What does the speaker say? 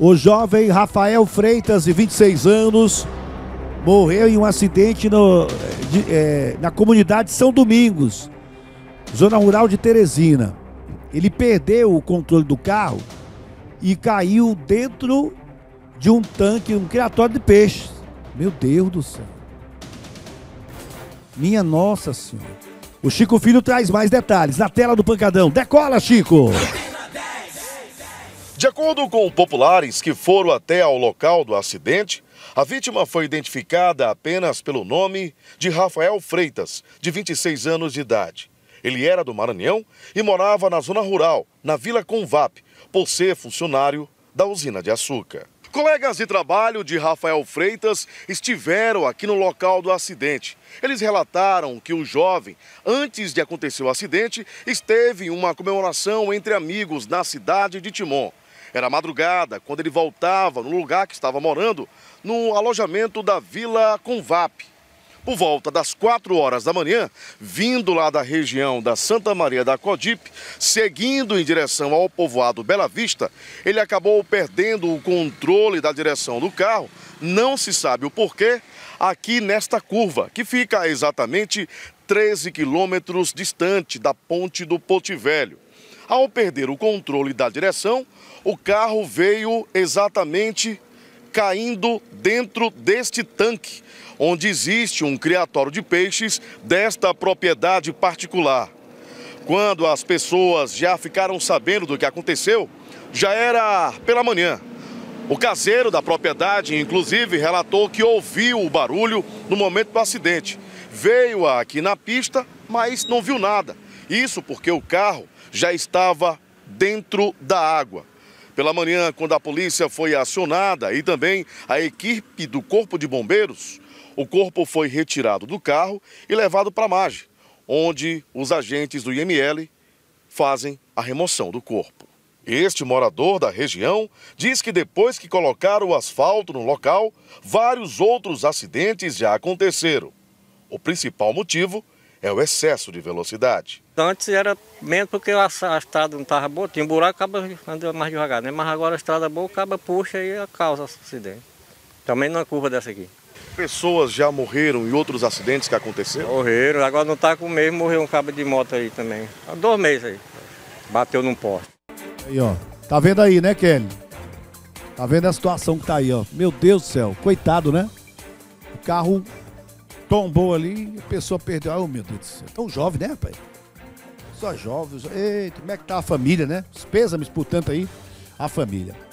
O jovem Rafael Freitas, de 26 anos, morreu em um acidente no, de, é, na comunidade São Domingos, zona rural de Teresina. Ele perdeu o controle do carro e caiu dentro de um tanque, um criatório de peixes. Meu Deus do céu. Minha Nossa Senhora. O Chico Filho traz mais detalhes na tela do Pancadão. Decola, Chico! De acordo com populares que foram até ao local do acidente, a vítima foi identificada apenas pelo nome de Rafael Freitas, de 26 anos de idade. Ele era do Maranhão e morava na zona rural, na Vila Convap, por ser funcionário da usina de açúcar. Colegas de trabalho de Rafael Freitas estiveram aqui no local do acidente. Eles relataram que o jovem, antes de acontecer o acidente, esteve em uma comemoração entre amigos na cidade de Timon. Era madrugada quando ele voltava no lugar que estava morando, no alojamento da Vila Convap. Por volta das 4 horas da manhã, vindo lá da região da Santa Maria da Codipe, seguindo em direção ao povoado Bela Vista, ele acabou perdendo o controle da direção do carro, não se sabe o porquê, aqui nesta curva, que fica exatamente 13 quilômetros distante da ponte do Ponte Velho. Ao perder o controle da direção, o carro veio exatamente caindo dentro deste tanque, onde existe um criatório de peixes desta propriedade particular. Quando as pessoas já ficaram sabendo do que aconteceu, já era pela manhã. O caseiro da propriedade, inclusive, relatou que ouviu o barulho no momento do acidente. Veio aqui na pista, mas não viu nada. Isso porque o carro já estava dentro da água. Pela manhã, quando a polícia foi acionada e também a equipe do Corpo de Bombeiros, o corpo foi retirado do carro e levado para a margem, onde os agentes do IML fazem a remoção do corpo. Este morador da região diz que depois que colocaram o asfalto no local, vários outros acidentes já aconteceram. O principal motivo é o excesso de velocidade. Antes era menos porque a, a estrada não estava boa, tinha um buraco, acaba andando mais devagar, né? Mas agora a estrada boa, acaba puxa e causa acidente. Também numa curva dessa aqui. Pessoas já morreram em outros acidentes que aconteceram? Morreram, agora não está com medo, morreu um cabo de moto aí também. Há dois meses aí. Bateu num poste. Aí, ó. Tá vendo aí, né, Kelly? Tá vendo a situação que tá aí, ó. Meu Deus do céu. Coitado, né? O carro tombou ali e a pessoa perdeu. Ah, oh, meu Deus do céu. Tão jovem, né, rapaz? Só jovens. Eita, como é que tá a família, né? Os pêsames, portanto, aí, a família.